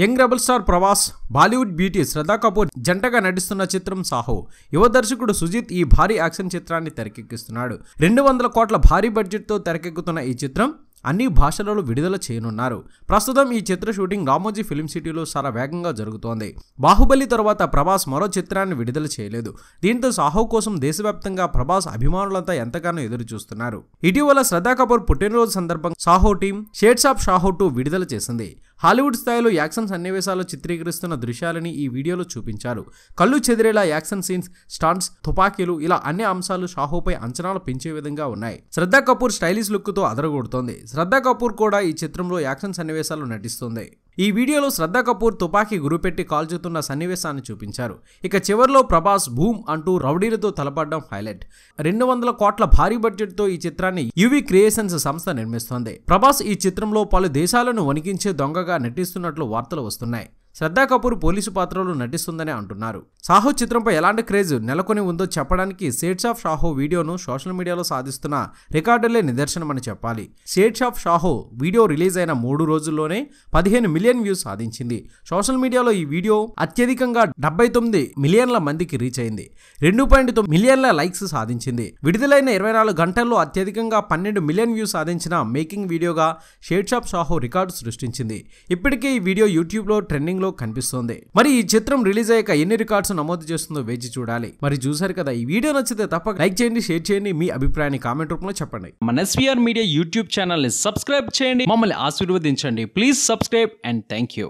young rebel star Prabhas Bollywood beauty Shraddha Kapoor జంటగా నటిస్తున్న చిత్రం సాహో యువ దర్శకుడు సుజిత్ ఈ భారీ యాక్షన్ చిత్రాన్ని తెరకెక్కిస్తున్నాడు రెండు వందల కోట్ల భారీ బడ్జెట్తో తెరకెక్కుతున్న ఈ చిత్రం అన్ని భాషలలో విడుదల చేయనున్నారు ప్రస్తుతం ఈ చిత్ర షూటింగ్ రామోజీ ఫిలిం సిటీలో చాలా వేగంగా జరుగుతోంది బాహుబలి తర్వాత ప్రభాస్ మరో చిత్రాన్ని విడుదల చేయలేదు దీంతో సాహో కోసం దేశవ్యాప్తంగా ప్రభాస్ అభిమానులంతా ఎంతగానో ఎదురు చూస్తున్నారు ఇటీవల శ్రద్ధా కపూర్ పుట్టినరోజు సందర్భంగా Saaho team shades of Saaho two విడుదల చేసింది హాలీవుడ్ స్థాయిలో యాక్షన్ సన్నివేశాలు చిత్రీకరిస్తున్న దృశ్యాలని ఈ వీడియోలో చూపించారు కళ్ళు చెదిరేలా యాక్షన్ సీన్స్ స్టాంట్స్ తుపాకీలు ఇలా అన్ని అంశాలు షాహోపై అంచనాలు పెంచే విధంగా ఉన్నాయి శ్రద్ధా కపూర్ స్టైలిష్ లుక్తో అదరగొడుతోంది శ్రద్ధా కపూర్ కూడా ఈ చిత్రంలో యాక్షన్ సన్నివేశాలు నటిస్తుంది ఈ వీడియోలో శ్రద్ధా కపూర్ తుపాకీ గురిపెట్టి కాల్చుతున్న సన్నివేశాన్ని చూపించారు ఇక చివరిలో ప్రభాస్ భూమ్ అంటూ రౌడీలతో తలపడడం హైలైట్ రెండు వందల కోట్ల భారీ బడ్జెట్తో ఈ చిత్రాన్ని యువి క్రియేషన్స్ సంస్థ నిర్మిస్తోంది ప్రభాస్ ఈ చిత్రంలో పలు దేశాలను వణికించే దొంగగా నటిస్తున్నట్లు వార్తలు వస్తున్నాయి శ్రద్ధా కపూర్ పోలీసు పాత్రలో నటిస్తుందని అంటున్నారు సాహో చిత్రంపై ఎలాంటి క్రేజ్ నెలకొని ఉందో చెప్పడానికి షేడ్స్ ఆఫ్ షాహో వీడియోను సోషల్ మీడియాలో సాధిస్తున్న రికార్డులే నిదర్శనమని చెప్పాలి shades of Saaho video release అయిన మూడు రోజుల్లోనే పదిహేను మిలియన్ వ్యూస్ సాధించింది సోషల్ మీడియాలో ఈ వీడియో అత్యధికంగా డెబ్బై తొమ్మిది మిలియన్ల మందికి రీచ్ అయింది రెండు పాయింట్ తొమ్మిది మిలియన్ల లైక్స్ సాధించింది విడుదలైన ఇరవై నాలుగు గంటల్లో అత్యధికంగా పన్నెండు మిలియన్ వ్యూస్ సాధించిన మేకింగ్ వీడియోగా షేడ్ షాప్ షాహో రికార్డు సృష్టించింది ఇప్పటికే ఈ వీడియో యూట్యూబ్లో ట్రెండింగ్ ట్రెండింగ్ లో కనిపిస్తోంది మరి ఈ చిత్రం రిలీజ్ అయ్యాక ఎన్ని రికార్డ్స్ నమోదు చేస్తుందో వేచి చూడాలి మరి చూసారు కదా ఈ వీడియో నచ్చితే తప్పక లైక్ చేయండి షేర్ చేయండి మీ అభిప్రాయాన్ని కామెంట్ రూపంలో చెప్పండి మన ఎస్వీఆర్ మీడియా యూట్యూబ్ ఛానల్ ని సబ్స్క్రైబ్ చేయండి మమ్మల్ని ఆశీర్వదించండి please subscribe and thank you